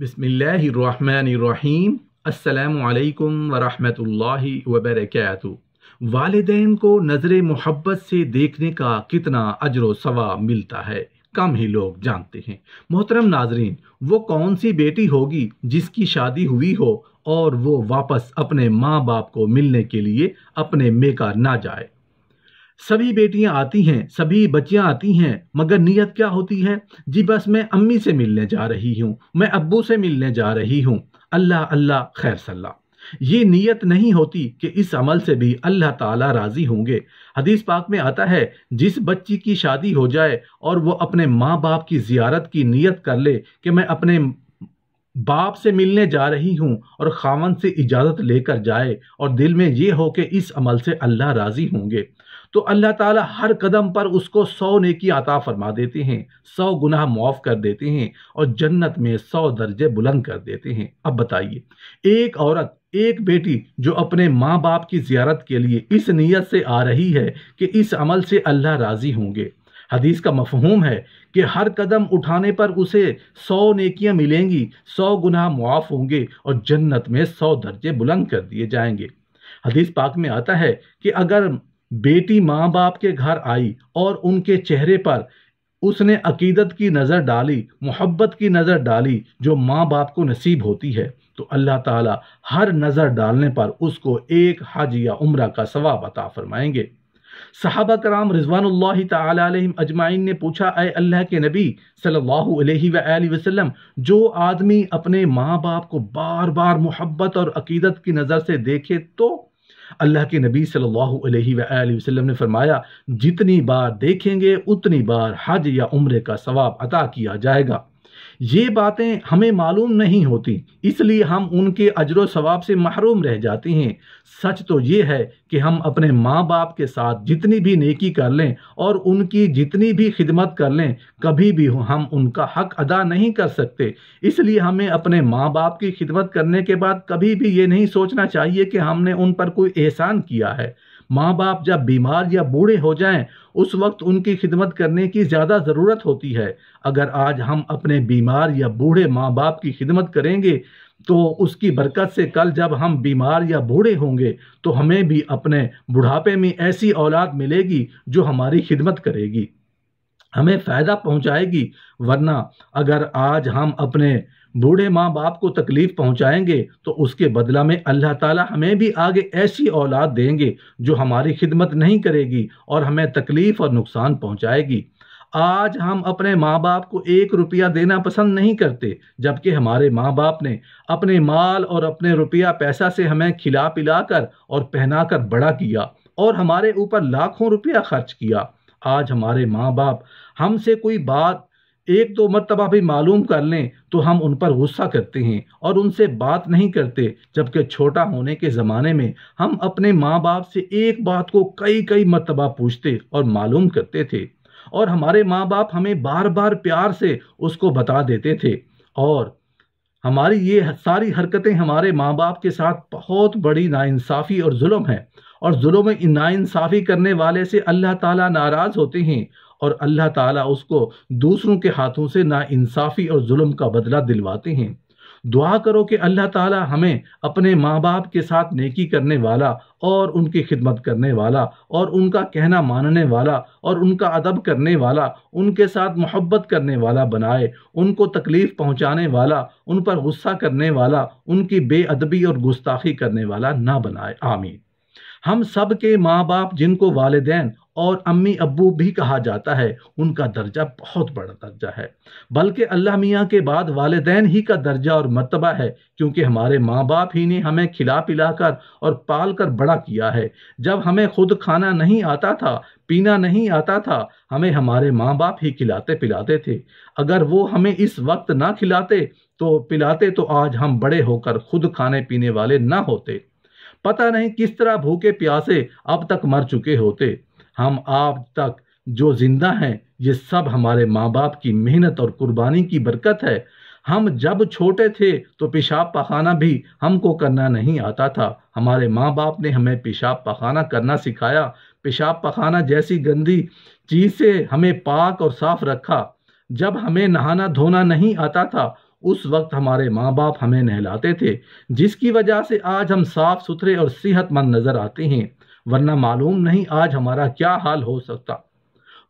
बसमिल्लाम अल्लाम वरहमल वबरक वालद को नज़र मोहब्बत से देखने का कितना अजर सवा मिलता है कम ही लोग जानते हैं मोहतरम नाजरीन वो कौन सी बेटी होगी जिसकी शादी हुई हो और वो वापस अपने माँ बाप को मिलने के लिए अपने मेका ना जाए सभी बेटियां आती हैं सभी बच्चियां आती हैं मगर नीयत क्या होती है जी बस मैं अम्मी से मिलने जा रही हूँ मैं अब्बू से मिलने जा रही हूँ अल्लाह अल्लाह खैर सल्लाह ये नीयत नहीं होती कि इस अमल से भी अल्लाह ताला राज़ी होंगे हदीस पाक में आता है जिस बच्ची की शादी हो जाए और वो अपने माँ बाप की जियारत की नीयत कर ले कि मैं अपने बाप से मिलने जा रही हूँ और खावन से इजाज़त लेकर जाए और दिल में ये हो कि इस अमल से अल्लाह राज़ी होंगे तो अल्लाह ताला हर कदम पर उसको सौ नेकी आता फरमा देते हैं सौ गुनाह माफ़ कर देते हैं और जन्नत में सौ दर्जे बुलंद कर देते हैं अब बताइए एक औरत एक बेटी जो अपने माँ बाप की जियारत के लिए इस नीयत से आ रही है कि इस अमल से अल्लाह राज़ी होंगे हदीस का मफहूम है कि हर कदम उठाने पर उसे सौ नेकियां मिलेंगी सौ गुनाह मुआफ़ होंगे और जन्नत में सौ दर्जे बुलंद कर दिए जाएंगे हदीस पाक में आता है कि अगर बेटी माँ बाप के घर आई और उनके चेहरे पर उसने अकीदत की नज़र डाली मोहब्बत की नज़र डाली जो माँ बाप को नसीब होती है तो अल्लाह ताला हर नज़र डालने पर उसको एक हज या उम्र का सवाब अता फरमाएंगे सहाबा कराम रिजवान तम अजमाइन ने पूछा अय अल्लाह के नबी सल्लल्लाहु अलैहि वसल्लम जो आदमी अपने माँ बाप को बार बार मोहब्बत और अकीदत की नज़र से देखे तो अल्लाह के नबी सल्लल्लाहु अलैहि वसल्लम ने फरमाया जितनी बार देखेंगे उतनी बार हज या उम्र का सवाब अता किया जाएगा ये बातें हमें मालूम नहीं होती इसलिए हम उनके अजर सवाब से महरूम रह जाते हैं सच तो ये है कि हम अपने माँ बाप के साथ जितनी भी नेकी कर लें और उनकी जितनी भी खिदमत कर लें कभी भी हम उनका हक अदा नहीं कर सकते इसलिए हमें अपने माँ बाप की खिदमत करने के बाद कभी भी ये नहीं सोचना चाहिए कि हमने उन पर कोई एहसान किया है माँ बाप जब बीमार या बूढ़े हो जाएं उस वक्त उनकी खिदमत करने की ज़्यादा ज़रूरत होती है अगर आज हम अपने बीमार या बूढ़े माँ बाप की खिदमत करेंगे तो उसकी बरकत से कल जब हम बीमार या बूढ़े होंगे तो हमें भी अपने बुढ़ापे में ऐसी औलाद मिलेगी जो हमारी खिदमत करेगी हमें फ़ायदा पहुंचाएगी वरना अगर आज हम अपने बूढ़े माँ बाप को तकलीफ पहुंचाएंगे तो उसके बदला में अल्लाह ताला हमें भी आगे ऐसी औलाद देंगे जो हमारी खिदमत नहीं करेगी और हमें तकलीफ और नुकसान पहुंचाएगी आज हम अपने माँ बाप को एक रुपया देना पसंद नहीं करते जबकि हमारे माँ बाप ने अपने माल और अपने रुपया पैसा से हमें खिला पिला कर और पहना कर बड़ा किया और हमारे ऊपर लाखों रुपया खर्च किया आज हमारे माँ बाप हमसे कोई बात एक दो मरतबा भी मालूम कर लें तो हम उन पर गुस्सा करते हैं और उनसे बात नहीं करते जबकि छोटा होने के ज़माने में हम अपने माँ बाप से एक बात को कई कई मरतबा पूछते और मालूम करते थे और हमारे माँ बाप हमें बार बार प्यार से उसको बता देते थे और हमारी ये सारी हरकतें हमारे माँ बाप के साथ बहुत बड़ी नासाफ़ी और जुल्म है और जुल्म नाइंसाफ़ी करने वाले से अल्लाह ताला नाराज़ होते हैं और अल्लाह ताला उसको दूसरों के हाथों से ना इंसाफी और जुल्म का बदला दिलवाते हैं दुआ करो कि अल्लाह ताला हमें अपने माँ बाप के साथ नेकी करने वाला और उनकी खिदमत करने वाला और उनका कहना मानने वाला और उनका अदब करने वाला उनके साथ मोहब्बत करने वाला बनाए उनको तकलीफ़ पहुँचाने वाला उन पर गुस्सा करने वाला उनकी बेअदबी और गुस्ताखी करने वाला ना बनाए आमीन हम सब के माँ बाप जिनको वालदेन और अम्मी अबू भी कहा जाता है उनका दर्जा बहुत बड़ा दर्जा है बल्कि अल्लाह मियाँ के बाद वालदेन ही का दर्जा और मरतबा है क्योंकि हमारे माँ बाप ही ने हमें खिला पिला कर और पाल कर बड़ा किया है जब हमें खुद खाना नहीं आता था पीना नहीं आता था हमें हमारे माँ बाप ही खिलाते पिलाते थे अगर वो हमें इस वक्त ना खिलाते तो पिलाते तो आज हम बड़े होकर खुद खाने पीने वाले ना होते पता नहीं किस तरह भूखे प्यासे अब तक मर चुके होते हम आप तक जो जिंदा हैं ये सब हमारे माँ बाप की मेहनत और कुर्बानी की बरकत है हम जब छोटे थे तो पेशाब पखाना भी हमको करना नहीं आता था हमारे माँ बाप ने हमें पेशाब पखाना करना सिखाया पेशाब पखाना जैसी गंदी चीज़ से हमें पाक और साफ रखा जब हमें नहाना धोना नहीं आता था उस वक्त हमारे माँ बाप हमें नहलाते थे जिसकी वजह से आज हम साफ सुथरे और सेहतमंद नज़र आते हैं वरना मालूम नहीं आज हमारा क्या हाल हो सकता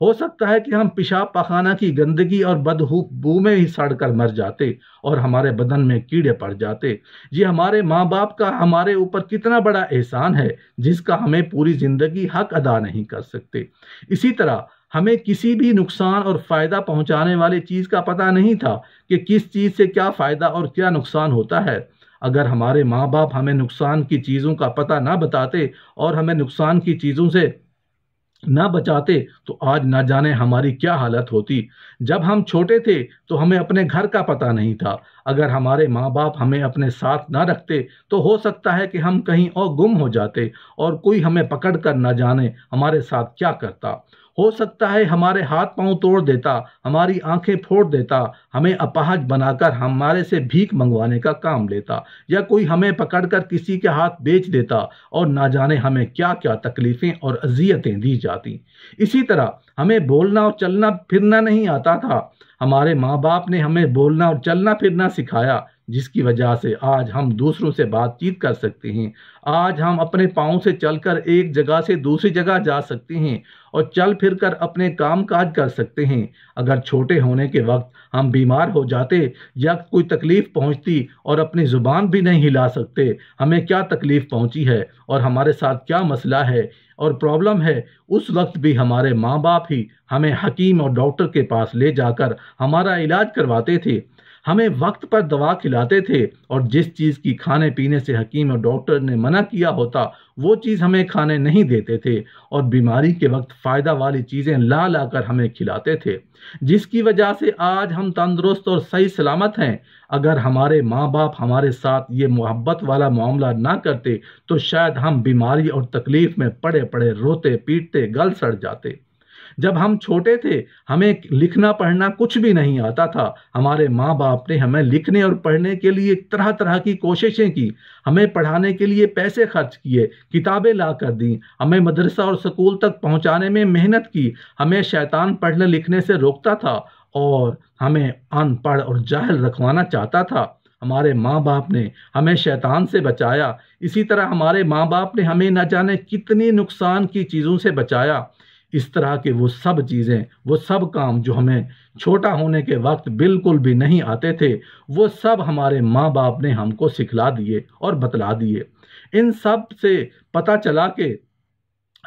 हो सकता है कि हम पेशाब पखाना की गंदगी और बदबू में ही सड़ कर मर जाते और हमारे बदन में कीड़े पड़ जाते ये हमारे माँ बाप का हमारे ऊपर कितना बड़ा एहसान है जिसका हमें पूरी जिंदगी हक अदा नहीं कर सकते इसी तरह हमें किसी भी नुकसान और फ़ायदा पहुंचाने वाली चीज़ का पता नहीं था कि किस चीज़ से क्या फ़ायदा और क्या नुकसान होता है अगर हमारे माँ बाप हमें नुकसान की चीज़ों का पता ना बताते और हमें नुकसान की चीज़ों से ना बचाते तो आज ना जाने हमारी क्या हालत होती जब हम छोटे थे तो हमें अपने घर का पता नहीं था अगर हमारे माँ बाप हमें अपने साथ ना रखते तो हो सकता है कि हम कहीं और गुम हो जाते और कोई हमें पकड़ कर ना जाने हमारे साथ क्या करता हो सकता है हमारे हाथ पांव तोड़ देता हमारी आंखें फोड़ देता हमें अपाहज बनाकर हमारे से भीख मंगवाने का काम लेता या कोई हमें पकड़कर किसी के हाथ बेच देता और ना जाने हमें क्या क्या तकलीफ़ें और अजियतें दी जाती इसी तरह हमें बोलना और चलना फिरना नहीं आता था हमारे माँ बाप ने हमें बोलना और चलना फिरना सिखाया जिसकी वजह से आज हम दूसरों से बातचीत कर सकते हैं आज हम अपने पाँव से चलकर एक जगह से दूसरी जगह जा सकते हैं और चल फिर कर अपने काम काज कर सकते हैं अगर छोटे होने के वक्त हम बीमार हो जाते या कोई तकलीफ़ पहुंचती और अपनी ज़ुबान भी नहीं हिला सकते हमें क्या तकलीफ़ पहुंची है और हमारे साथ क्या मसला है और प्रॉब्लम है उस वक्त भी हमारे माँ बाप ही हमें हकीम और डॉक्टर के पास ले जाकर हमारा इलाज करवाते थे हमें वक्त पर दवा खिलाते थे और जिस चीज़ की खाने पीने से हकीम और डॉक्टर ने मना किया होता वो चीज़ हमें खाने नहीं देते थे और बीमारी के वक्त फ़ायदा वाली चीज़ें ला ला कर हमें खिलाते थे जिसकी वजह से आज हम तंदुरुस्त और सही सलामत हैं अगर हमारे माँ बाप हमारे साथ ये मोहब्बत वाला मामला ना करते तो शायद हम बीमारी और तकलीफ़ में पड़े पड़े रोते पीटते गल सड़ जाते जब हम छोटे थे हमें लिखना पढ़ना कुछ भी नहीं आता था हमारे माँ बाप ने हमें लिखने और पढ़ने के लिए तरह तरह की कोशिशें की हमें पढ़ाने के लिए पैसे खर्च किए किताबें ला कर दी हमें मदरसा और स्कूल तक पहुँचाने में मेहनत की हमें शैतान पढ़ने लिखने से रोकता था और हमें अनपढ़ और जाहिल रखवाना चाहता था हमारे माँ बाप ने हमें शैतान से बचाया इसी तरह हमारे माँ बाप ने हमें न जाने कितनी नुकसान की चीज़ों से बचाया इस तरह के वो सब चीज़ें वो सब काम जो हमें छोटा होने के वक्त बिल्कुल भी नहीं आते थे वो सब हमारे माँ बाप ने हमको सिखला दिए और बतला दिए इन सब से पता चला कि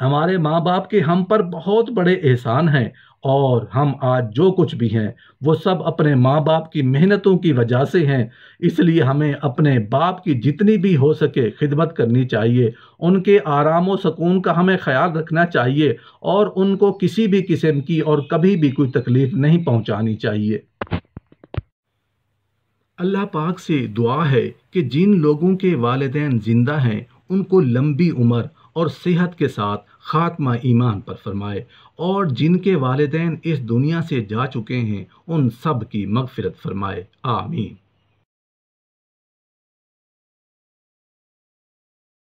हमारे माँ बाप के हम पर बहुत बड़े एहसान हैं और हम आज जो कुछ भी हैं वो सब अपने माँ बाप की मेहनतों की वजह से हैं इसलिए हमें अपने बाप की जितनी भी हो सके खिदमत करनी चाहिए उनके आराम व सुकून का हमें ख्याल रखना चाहिए और उनको किसी भी किस्म की और कभी भी कोई तकलीफ़ नहीं पहुँचानी चाहिए अल्लाह पाक से दुआ है कि जिन लोगों के वालदेन ज़िंदा हैं उनको लंबी उम्र और सेहत के साथ ख़ात्मा ईमान पर फरमाए और जिनके वालदेन इस दुनिया से जा चुके हैं उन सब की मगफरत फरमाए आमीन